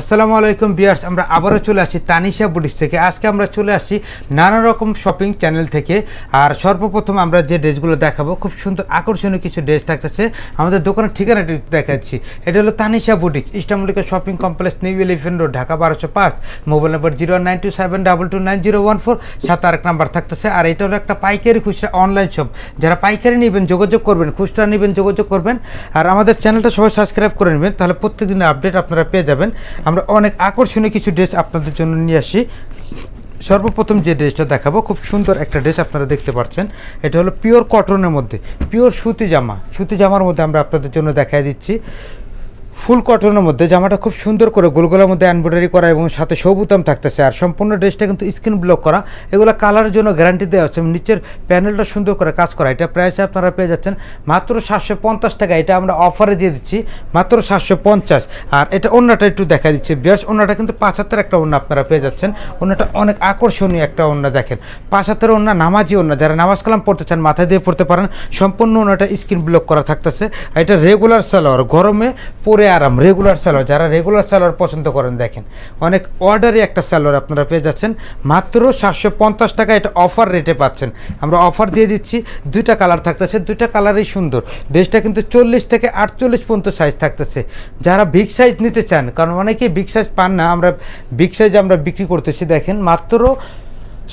আসসালামু আলাইকুম বিয়ার্স আমরা আবারও চলে আসি তানিশা বুডিস থেকে আজকে আমরা চলে আসি নানা রকম শপিং চ্যানেল থেকে আর সর্বপ্রথম আমরা যে ড্রেসগুলো দেখাবো খুব সুন্দর আকর্ষণীয় কিছু ড্রেস থাকতেছে আমাদের দোকানের ঠিকানাটি দেখাচ্ছি এটা হলো তানিশা বুটিক্স ইস্টামলিকা shopping complex new elephant road Dhaka বারোশো পাঁচ mobile number zero nine two seven double two nine zero one four সাত আরেক নাম্বার থাকতেছে আর এটা হলো একটা পাইকারি খুচরা অনলাইন শপ যারা পাইকারি নেবেন যোগাযোগ করবেন খুচরা নেবেন যোগাযোগ করবেন আর আমাদের চ্যানেলটা সবাই সাবস্ক্রাইব করে নেবেন তাহলে প্রত্যেকদিনের আপডেট আপনারা পেয়ে যাবেন আমরা অনেক আকর্ষণীয় কিছু ড্রেস আপনাদের জন্য নিয়ে আসি সর্বপ্রথম যে ড্রেসটা দেখাবো খুব সুন্দর একটা ড্রেস আপনারা দেখতে পাচ্ছেন এটা হলো পিওর কটনের মধ্যে পিওর সুতি জামা সুতি জামার মধ্যে আমরা আপনাদের জন্য দেখাই দিচ্ছি ফুল কটনের মধ্যে জামাটা খুব সুন্দর করে গোলগোলার মধ্যে এমব্রয়ডারি করা এবং সাথে সবুতাম থাকতেছে আর সম্পূর্ণ ড্রেসটা কিন্তু স্ক্রিন ব্লক করা এগুলো কালারের জন্য গ্যারান্টি দেওয়া হচ্ছে নিচের প্যানেলটা সুন্দর করে কাজ করা এটা প্রাইস আপনারা পেয়ে যাচ্ছেন মাত্র সাতশো পঞ্চাশ টাকা এটা আমরা অফারে দিয়ে দিচ্ছি মাত্র সাতশো পঞ্চাশ আর এটা অন্যটা একটু দেখা দিচ্ছে বেশ অন্যটা কিন্তু পাঁচ হাতের একটা অন্য আপনারা পেয়ে যাচ্ছেন অন্যটা অনেক আকর্ষণীয় একটা অন্য দেখেন পাঁচ হাতের অন্য নামাজি অন্য যারা নামাজ কালাম পড়তে চান মাথায় দিয়ে পড়তে পারেন সম্পূর্ণ অন্যটা স্ক্রিন ব্লক করা থাকতেছে এটা রেগুলার সালোয়ার গরমে পরে আরাম রেগুলার সালোয়ার যারা রেগুলার সালোয়ার পছন্দ করেন দেখেন অনেক অর্ডারে একটা সালোয়ার আপনারা পেয়ে যাচ্ছেন মাত্র সাতশো পঞ্চাশ টাকা এটা অফার রেটে পাচ্ছেন আমরা অফার দিয়ে দিচ্ছি দুইটা কালার থাকতেছে দুইটা কালারই সুন্দর ড্রেসটা কিন্তু চল্লিশ থেকে আটচল্লিশ পর্যন্ত সাইজ থাকতেছে যারা বিগ সাইজ নিতে চান কারণ অনেকেই বিগ সাইজ পান না আমরা বিগ সাইজ আমরা বিক্রি করতেছি দেখেন মাত্র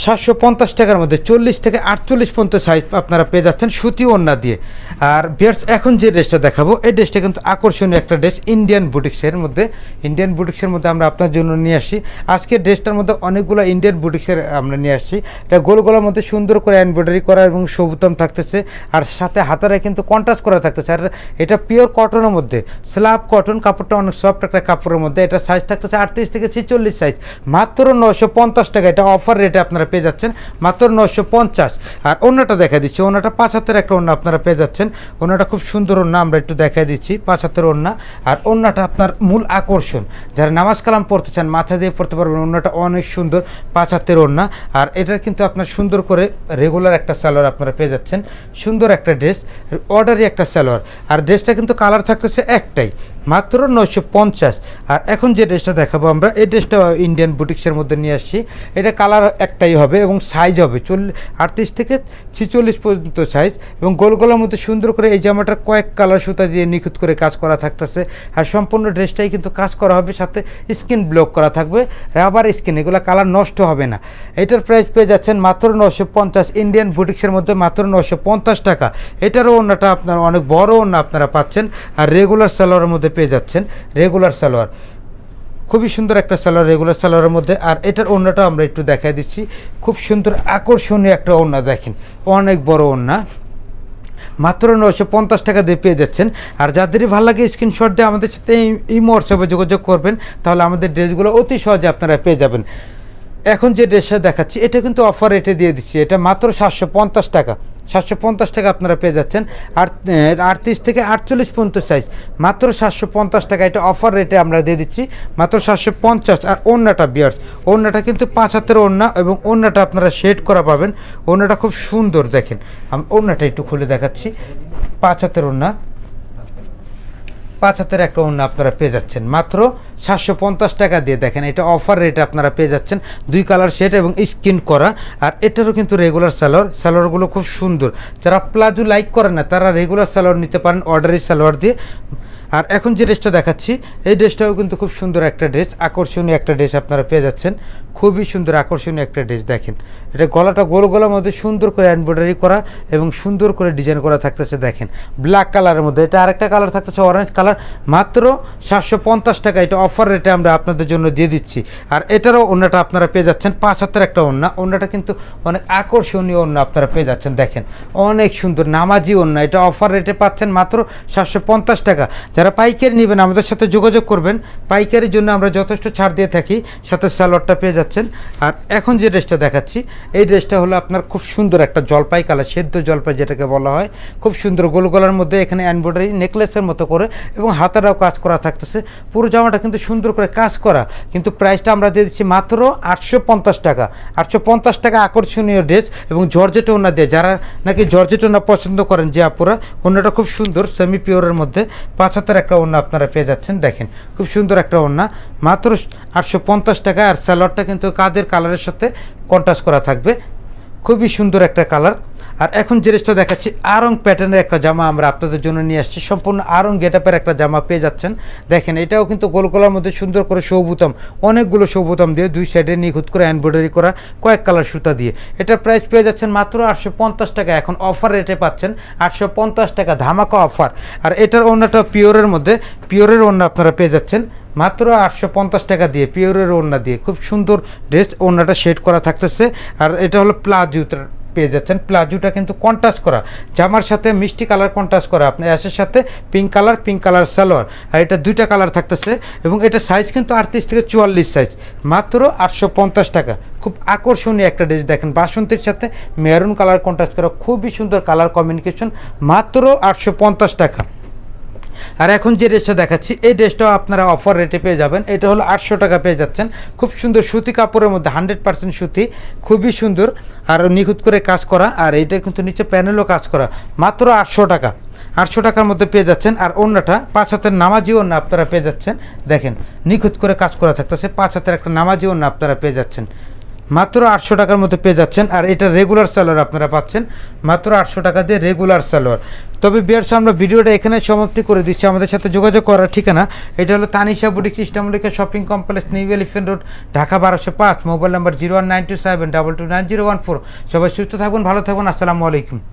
সাতশো পঞ্চাশ টাকার মধ্যে চল্লিশ থেকে আটচল্লিশ পর্যন্ত সাইজ আপনারা পেয়ে যাচ্ছেন সুতি ওন্না দিয়ে আর বিয়ার্স এখন যে ড্রেসটা দেখাবো এই ড্রেসটা কিন্তু আকর্ষণীয় একটা ড্রেস ইন্ডিয়ান বুটিক্সের মধ্যে ইন্ডিয়ান বুটিক্সের মধ্যে আমরা আপনার জন্য নিয়ে আসি আজকে ড্রেসটার মধ্যে অনেকগুলো ইন্ডিয়ান বুটিক্সের আমরা নিয়ে আসছি এটা গোল গোলার মধ্যে সুন্দর করে এমব্রয়ডারি করা এবং সবুতম থাকতেছে আর সাথে হাতারে কিন্তু কন্ট্রাস্ট করা থাকতেছে আর এটা পিওর কটনের মধ্যে স্ল্যাব কটন কাপড়টা অনেক সফট একটা কাপড়ের মধ্যে এটা সাইজ থাকতেছে আটত্রিশ থেকে ছেচল্লিশ সাইজ মাত্র নশো পঞ্চাশ টাকা এটা অফার রেটে আপনারা আপনারা পেয়ে যাচ্ছেন মাত্র নশো পঞ্চাশ আর অন্যটা দেখা দিচ্ছি অন্যটা পাঁচ হাতের একটা অন্য আপনারা পেয়ে যাচ্ছেন অন্যটা খুব সুন্দর অন্য আমরা একটু দেখা দিচ্ছি পাঁচ হাতের অন্য আর অন্যটা আপনার মূল আকর্ষণ যারা নামাজ কালাম পড়তে চান মাথা দিয়ে পড়তে পারবেন অন্যটা অনেক সুন্দর পাঁচ হাতের অন্য আর এটা কিন্তু আপনার সুন্দর করে রেগুলার একটা সালোয়ার আপনারা পেয়ে যাচ্ছেন সুন্দর একটা ড্রেস অর্ডারি একটা সালোয়ার আর ড্রেসটা কিন্তু কালার থাকতেছে একটাই মাত্র নয়শো পঞ্চাশ আর এখন যে ড্রেসটা দেখাবো আমরা এই ড্রেসটা ইন্ডিয়ান বুটিক্সের মধ্যে নিয়ে আসছি এটা কালার একটাই হবে এবং সাইজ হবে চল্লিশ আটত্রিশ থেকে ছিচল্লিশ পর্যন্ত সাইজ এবং গোল গোলার মধ্যে সুন্দর করে এই জামাটার কয়েক কালার সুতা দিয়ে নিখুঁত করে কাজ করা থাকতেছে আর সম্পূর্ণ ড্রেসটাই কিন্তু কাজ করা হবে সাথে স্কিন ব্লক করা থাকবে রাবার স্কিন এগুলো কালার নষ্ট হবে না এটার প্রাইস পেয়ে যাচ্ছেন মাত্র নশো পঞ্চাশ ইন্ডিয়ান বুটিক্সের মধ্যে মাত্র নশো পঞ্চাশ টাকা এটারও ওনাটা আপনার অনেক বড় ওনা আপনারা পাচ্ছেন আর রেগুলার সেলারের মধ্যে পেয়ে যাচ্ছেন রেগুলার সালোয়ার খুবই সুন্দর একটা সালোয়ার রেগুলার সালোয়ারের মধ্যে আর এটার ওড়নাটাও আমরা একটু দেখাই দিচ্ছি খুব সুন্দর আকর্ষণীয় একটা ওড়না দেখেন অনেক বড় ওড়না মাত্র নয়শো পঞ্চাশ টাকা দিয়ে পেয়ে যাচ্ছেন আর যাদেরই ভালো লাগে স্ক্রিনশট দিয়ে আমাদের সাথে এই হোয়াটসঅ্যাপে যোগাযোগ করবেন তাহলে আমাদের ড্রেসগুলো অতি সহজে আপনারা পেয়ে যাবেন এখন যে ড্রেসটা দেখাচ্ছি এটা কিন্তু অফার রেটে দিয়ে দিচ্ছি এটা মাত্র সাতশো টাকা সাতশো পঞ্চাশ টাকা আপনারা পেয়ে যাচ্ছেন আর আটত্রিশ থেকে আটচল্লিশ পর্যন্ত সাইজ মাত্র সাতশো পঞ্চাশ টাকা এটা অফার রেটে আমরা দিয়ে দিচ্ছি মাত্র সাতশো পঞ্চাশ আর অন্যটা বিয়ার্স অন্যটা কিন্তু পাঁচ হাতের অন্যা এবং অন্যটা আপনারা শেড করা পাবেন অন্যটা খুব সুন্দর দেখেন আমি অন্যটা একটু খুলে দেখাচ্ছি পাঁচ হাতের অন্যা পাঁচ হাতের একটা অন্য আপনারা পেয়ে যাচ্ছেন মাত্র সাতশো পঞ্চাশ টাকা দিয়ে দেখেন এটা অফার রেটে আপনারা পেয়ে যাচ্ছেন দুই কালার সেট এবং স্কিন করা আর এটারও কিন্তু রেগুলার স্যালোয়ার স্যালোয়ারগুলো খুব সুন্দর যারা প্লাজো লাইক করেন না তারা রেগুলার স্যালোয়ার নিতে পারেন অর্ডারি স্যালোয়ার দিয়ে আর এখন যে ড্রেসটা দেখাচ্ছি এই ড্রেসটাও কিন্তু খুব সুন্দর একটা ড্রেস আকর্ষণীয় একটা ড্রেস আপনারা পেয়ে যাচ্ছেন খুবই সুন্দর আকর্ষণীয় একটা ড্রেস দেখেন এটা গলাটা গোল গলার মধ্যে সুন্দর করে এমব্রয়ডারি করা এবং সুন্দর করে ডিজাইন করা থাকতেছে দেখেন ব্ল্যাক কালারের মধ্যে এটা আরেকটা কালার থাকতেছে অরেঞ্জ কালার মাত্র সাতশো পঞ্চাশ টাকা এটা অফার রেটে আমরা আপনাদের জন্য দিয়ে দিচ্ছি আর এটারও অন্যটা আপনারা পেয়ে যাচ্ছেন পাঁচ হাতের একটা অন্য অন্যটা কিন্তু অনেক আকর্ষণীয় অন্য আপনারা পেয়ে যাচ্ছেন দেখেন অনেক সুন্দর নামাজি অন্য এটা অফার রেটে পাচ্ছেন মাত্র সাতশো পঞ্চাশ টাকা যারা পাইকারি নেবেন আমাদের সাথে যোগাযোগ করবেন পাইকারির জন্য আমরা যথেষ্ট ছাড় দিয়ে থাকি সাথে সালোয়ারটা পেয়ে যাচ্ছেন আর এখন যে ড্রেসটা দেখাচ্ছি এই ড্রেসটা হলো আপনার খুব সুন্দর একটা জলপাই কালার সেদ্ধ জলপাই যেটাকে বলা হয় খুব সুন্দর গোলগোলার মধ্যে এখানে অ্যানব্রয়ডারি নেকলেসের মতো করে এবং হাতেরাও কাজ করা থাকতেছে পুরো জামাটা কিন্তু সুন্দর করে কাজ করা কিন্তু প্রাইসটা আমরা দিয়ে দিচ্ছি মাত্র আটশো টাকা আটশো টাকা আকর্ষণীয় ড্রেস এবং জর্জেট দিয়ে যারা নাকি জর্জেটোনা পছন্দ করেন যে আপুরা ওনাটা খুব সুন্দর সেমি পিওরের মধ্যে পাঁচ হাতের চমৎকার একটা ওড়না আপনারা পেয়ে যাচ্ছেন দেখেন খুব সুন্দর একটা ওড়না মাত্র আটশো টাকা আর স্যালোয়ারটা কিন্তু কাদের কালারের সাথে কন্ট্রাস্ট করা থাকবে খুবই সুন্দর একটা কালার আর এখন জিনিসটা দেখাচ্ছি আরং প্যাটার্নের একটা জামা আমরা আপনাদের জন্য নিয়ে আসছি সম্পূর্ণ আরং আপের একটা জামা পেয়ে যাচ্ছেন দেখেন এটাও কিন্তু গোলকলার মধ্যে সুন্দর করে সৌবুতাম অনেকগুলো সৌবুতাম দিয়ে দুই সাইডে নিখুঁত করে এমব্রয়ডারি করা কয়েক কালার সুতা দিয়ে এটার প্রাইস পেয়ে যাচ্ছেন মাত্র আটশো পঞ্চাশ টাকা এখন অফার রেটে পাচ্ছেন আটশো পঞ্চাশ টাকা ধামাকা অফার আর এটার অন্যটা পিওরের মধ্যে পিওরের অন্য আপনারা পেয়ে যাচ্ছেন মাত্র আটশো পঞ্চাশ টাকা দিয়ে পিওরের ওড়না দিয়ে খুব সুন্দর ড্রেস ওড়নাটা শেড করা থাকতেছে আর এটা হলো প্লাজুটার পেয়ে যাচ্ছেন প্লাজোটা কিন্তু কন্ট্রাস্ট করা জামার সাথে মিষ্টি কালার কন্ট্রাস্ট করা আপনি অ্যাশের সাথে pink colour pink colour salwar আর এটা দুইটা কালার থাকতেছে এবং এটা সাইজ কিন্তু আটত্রিশ থেকে চুয়াল্লিশ সাইজ মাত্র আটশো টাকা খুব আকর্ষণীয় একটা ড্রেস দেখেন বাসন্তীর সাথে মেরুন কালার কন্ট্রাস্ট করা খুবই সুন্দর কালার কমিউনিকেশন মাত্র আটশো টাকা আর এখন যে ড্রেসটা দেখাচ্ছি এই ড্রেসটাও আপনারা অফার রেটে পেয়ে যাবেন এটা হলো আটশো টাকা পেয়ে যাচ্ছেন খুব সুন্দর সুতি কাপড়ের মধ্যে হান্ড্রেড পার্সেন্ট সুতি খুবই সুন্দর আর নিখুঁত করে কাজ করা আর এটা কিন্তু নিচে প্যানেলও কাজ করা মাত্র আটশো টাকা আটশো টাকার মধ্যে পেয়ে যাচ্ছেন আর অন্যটা পাঁচ হাতের নামাজি অন্য আপনারা পেয়ে যাচ্ছেন দেখেন নিখুঁত করে কাজ করা থাকতেছে পাঁচ হাতের একটা নামাজি অন্য আপনারা পেয়ে যাচ্ছেন মাত্র আটশো টাকার মতো পেয়ে যাচ্ছেন আর এটা রেগুলার সালোয়ার আপনারা পাচ্ছেন মাত্র আটশো টাকা দিয়ে রেগুলার সালোয়ার তবে বিয়ার্স আমরা ভিডিওটা এখানে সমাপ্তি করে দিচ্ছি আমাদের সাথে যোগাযোগ করার ঠিকানা এটা হলো তানিশা বুটিক ইস্টামলিকা shopping complex new elephant road Dhaka বারোশো পাঁচ mobile number zero one nine two seven double two nine zero one four সবাই সুস্থ থাকুন ভালো থাকুন আসসালামু আলাইকুম